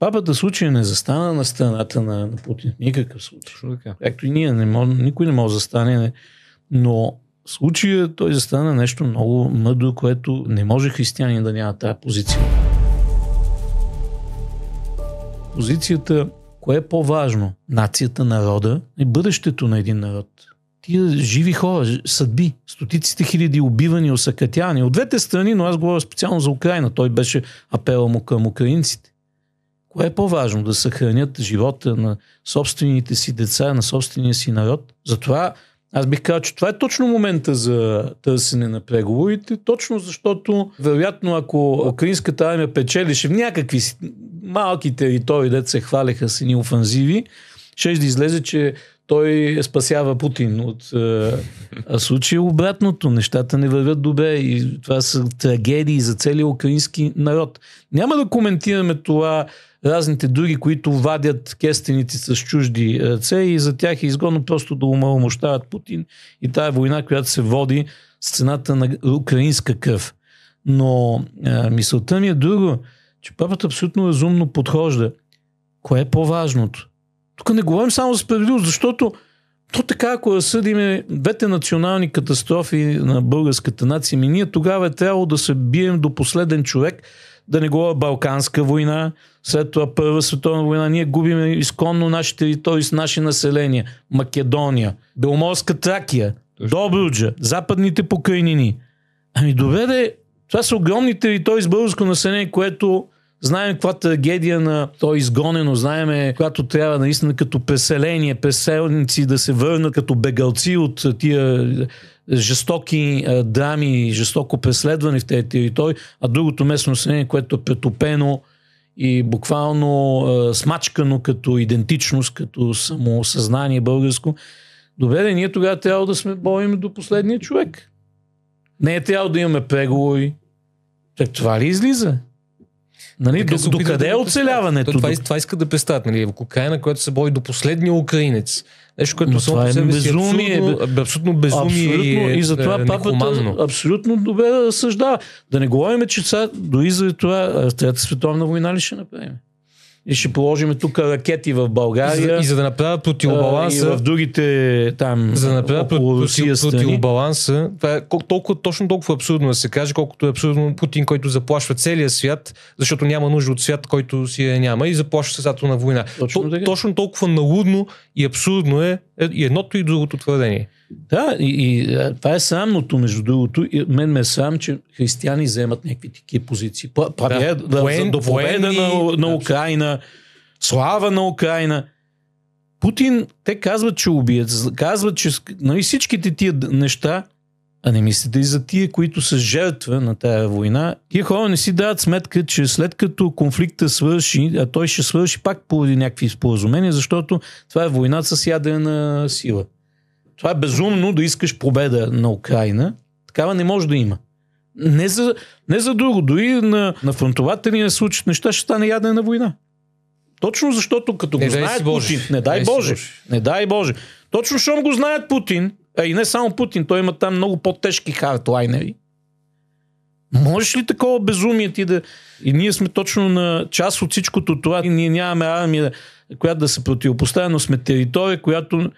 Папата случай не застана на страната на, на Путин. Никакъв случай. Както и ние, не мож, никой не може да застане. Не. Но в случая той застана нещо много мъдро, което не може християни да няма тази позиция. Позицията, кое е по-важно? Нацията, народа и бъдещето на един народ. Тия живи хора, съдби, стотиците хиляди убивани, осъкатяни от двете страни, но аз говоря специално за Украина. Той беше апела му към украинците Кое е по-важно? Да съхранят живота на собствените си деца, на собствения си народ. Затова аз бих казал, че това е точно момента за търсене на преговорите, точно защото, вероятно, ако украинската армия печелише в някакви малки територии, дете се хвалеха с едни офанзиви, ще излезе, че той спасява Путин от е, а, случай. Обратното, нещата не вървят добре и това са трагедии за целия украински народ. Няма да коментираме това разните други, които вадят кестените с чужди ръце и за тях е изгодно просто да умалмощават Путин и тая война, която се води с цената на украинска кръв. Но а, е, мисълта ми е друго, че папата абсолютно разумно подхожда. Кое е по-важното? Тук не говорим само за справедливост, защото то така, ако разсъдим е двете национални катастрофи на българската нация, ми ние тогава е трябвало да се бием до последен човек, да не говоря Балканска война, след това Първа световна война, ние губиме изконно наши територии с наши населения. Македония, Беломорска Тракия, Добруджа, Западните покрайнини. Ами добре, де, това са огромни територии с българско население, което Знаем каква трагедия на той изгонено, знаеме, когато трябва наистина като преселение, преселници да се върнат като бегалци от тия жестоки а, драми, жестоко преследване в тези територии, а другото местно население, което е претопено и буквално а, смачкано като идентичност, като самосъзнание българско. Добре, де, ние тогава трябва да сме боим до последния човек. Не е трябвало да имаме преговори. Так това ли излиза? Нали, до, до къде е оцеляването? Това, това иска да представят. Нали, Украина, която се бори до последния украинец. Нещо, което се само това е, е безумие. Абсолютно, абсолютно безумие. Абсолютно, и, е- и затова е, папата абсолютно добре да разсъждава. Да не говорим, че дори до това Трета световна война ли ще направим? и ще положим тук ракети в България. И за, и за да направят противобаланса. И в другите там. За да направят противобаланса. Това е толкова, точно толкова абсурдно да се каже, колкото е абсурдно Путин, който заплашва целия свят, защото няма нужда от свят, който си я няма и заплашва с на война. Точно, Т- точно толкова налудно и абсурдно е, е и едното и другото твърдение. Да, и, и това е срамното, между другото. И мен ме е срам, че християни вземат някакви такива позиции. Правя да, е, да, воен, до победа на, на значи. Украина, слава на Украина. Путин, те казват, че убият, казват, че нали, всичките тия неща, а не мислите и за тия, които са жертва на тая война. Тия хора не си дават сметка, че след като конфликта свърши, а той ще свърши пак поради някакви споразумения, защото това е война с ядена сила. Това е безумно да искаш победа на Украина. Такава не може да има. Не за, не за друго. Дори на, на фронтовата ни случат неща, ще стане ядена война. Точно защото като не го знаят Путин, не дай, Боже, Боже, не дай Боже. Точно защото го знаят Путин, а и не само Путин, той има там много по-тежки хардлайнери. Можеш ли такова безумие ти да... И ние сме точно на част от всичкото това. И ние нямаме армия, която да се противопоставя, но сме територия, която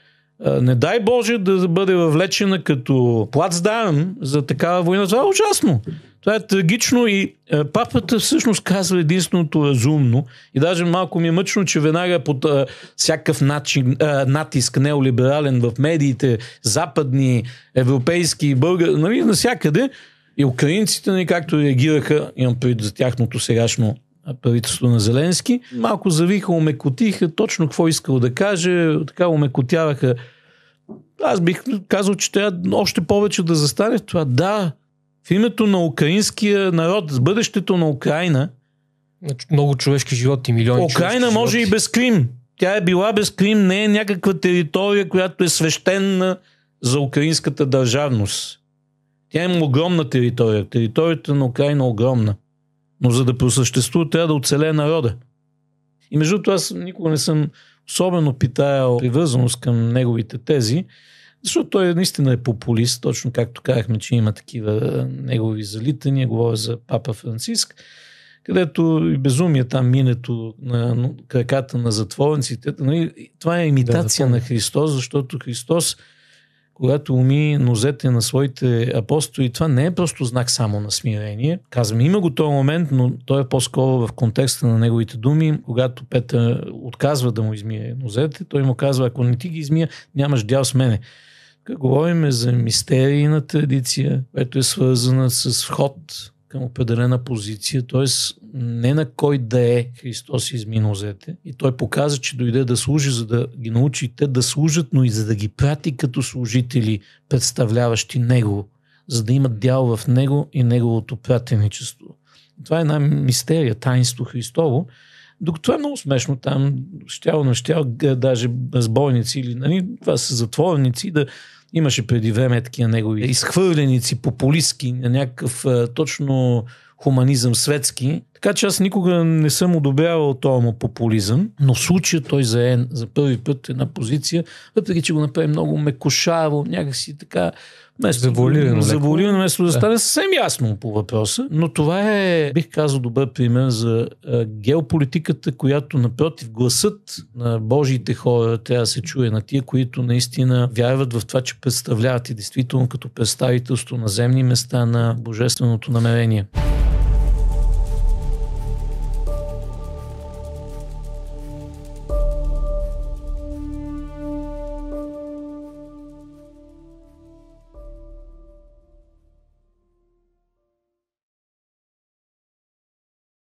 не дай Боже да бъде въвлечена като плацдарм за такава война. Това е ужасно. Това е трагично и папата всъщност казва единственото разумно и даже малко ми е мъчно, че веднага под а, всякакъв начин, а, натиск неолиберален в медиите, западни, европейски, българ, нали, навсякъде, и украинците нали, както реагираха, имам пред за тяхното сегашно правителството на Зеленски. Малко завиха, омекотиха точно какво искал да каже, така омекотяваха. Аз бих казал, че трябва още повече да застане в това. Да, в името на украинския народ, с бъдещето на Украина. Значи, много човешки животи, милиони Украина може животи. и без Крим. Тя е била без Крим, не е някаква територия, която е свещена за украинската държавност. Тя има огромна територия. Територията на Украина е огромна. Но за да просъществува, трябва да оцелее народа. И между това аз никога не съм особено питаял привързаност към неговите тези, защото той наистина е популист, точно както казахме, че има такива негови залитания, говоря за папа Франциск, където и безумие там минето на краката на затворниците. Нали, това е имитация да, да, на Христос, защото Христос когато уми нозете на своите апостоли, това не е просто знак само на смирение. Казвам, има го този момент, но той е по-скоро в контекста на неговите думи. Когато Петър отказва да му измие нозете, той му казва, ако не ти ги измия, нямаш дял с мене. Говорим за мистерийна традиция, която е свързана с вход към определена позиция, т.е. не на кой да е Христос изминозете. И той показа, че дойде да служи, за да ги научи те да служат, но и за да ги прати като служители, представляващи Него, за да имат дял в Него и Неговото пратеничество. Това е една мистерия, тайнство Христово, докато е много смешно там, щяло на щяло, даже безбойници или нали, това са затворници, да Имаше преди време такива негови изхвърленици, популистски, някакъв точно хуманизъм светски. Така че аз никога не съм одобрявал този му популизъм, но в случая той зае за първи път една позиция, въпреки че го направи много мекошаво, някакси така место: завуалирано. место вместо да, да стане съвсем ясно по въпроса. Но това е, бих казал, добър пример за а, геополитиката, която напротив гласът на Божиите хора трябва да се чуе на тия, които наистина вярват в това, че представляват и действително като представителство на земни места на божественото намерение.